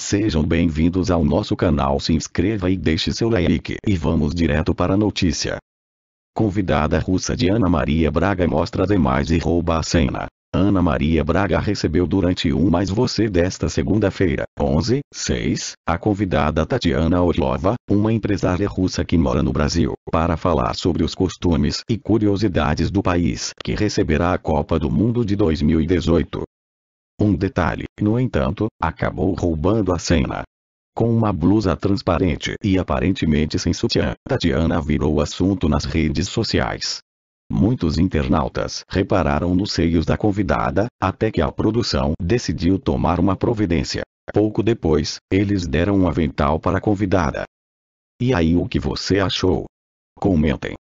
Sejam bem-vindos ao nosso canal se inscreva e deixe seu like e vamos direto para a notícia. Convidada russa de Ana Maria Braga mostra demais e rouba a cena. Ana Maria Braga recebeu durante um Mais Você desta segunda-feira, 11, 6, a convidada Tatiana Orlova, uma empresária russa que mora no Brasil, para falar sobre os costumes e curiosidades do país que receberá a Copa do Mundo de 2018. Um detalhe, no entanto, acabou roubando a cena. Com uma blusa transparente e aparentemente sem sutiã, Tatiana virou assunto nas redes sociais. Muitos internautas repararam nos seios da convidada, até que a produção decidiu tomar uma providência. Pouco depois, eles deram um avental para a convidada. E aí o que você achou? Comentem.